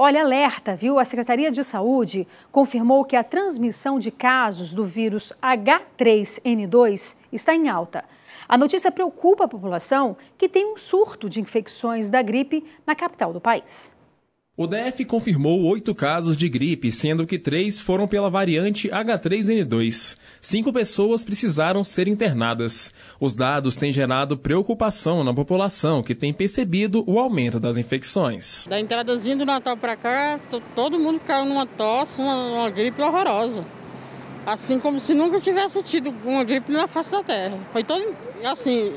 Olha, alerta, viu? A Secretaria de Saúde confirmou que a transmissão de casos do vírus H3N2 está em alta. A notícia preocupa a população que tem um surto de infecções da gripe na capital do país. O DF confirmou oito casos de gripe, sendo que três foram pela variante H3N2. Cinco pessoas precisaram ser internadas. Os dados têm gerado preocupação na população, que tem percebido o aumento das infecções. Da entradazinha do Natal para cá, todo mundo caiu numa tosse, uma, uma gripe horrorosa. Assim como se nunca tivesse tido uma gripe na face da terra. Foi todo, assim,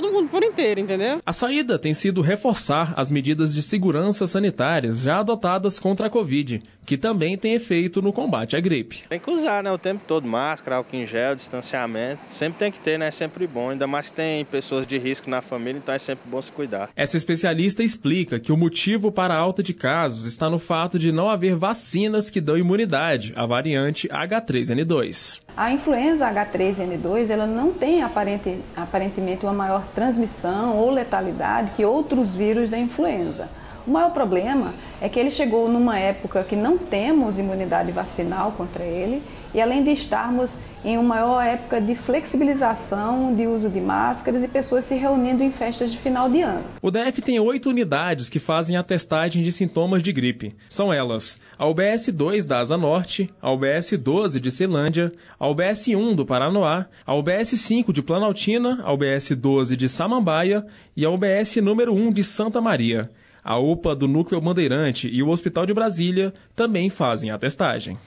todo mundo por inteiro, entendeu? A saída tem sido reforçar as medidas de segurança sanitárias já adotadas contra a Covid, que também tem efeito no combate à gripe. Tem que usar né, o tempo todo máscara, álcool em gel, distanciamento. Sempre tem que ter, né? É sempre bom. Ainda mais que tem pessoas de risco na família, então é sempre bom se cuidar. Essa especialista explica que o motivo para a alta de casos está no fato de não haver vacinas que dão imunidade à variante H3N2. A influenza H3N2 ela não tem aparente, aparentemente uma maior transmissão ou letalidade que outros vírus da influenza. O maior problema é que ele chegou numa época que não temos imunidade vacinal contra ele e além de estarmos em uma maior época de flexibilização de uso de máscaras e pessoas se reunindo em festas de final de ano. O DF tem oito unidades que fazem a testagem de sintomas de gripe. São elas a UBS 2 da Asa Norte, a UBS 12 de Ceilândia, a UBS 1 do Paranoá, a UBS 5 de Planaltina, a UBS 12 de Samambaia e a UBS número 1 de Santa Maria. A UPA do Núcleo Bandeirante e o Hospital de Brasília também fazem a testagem.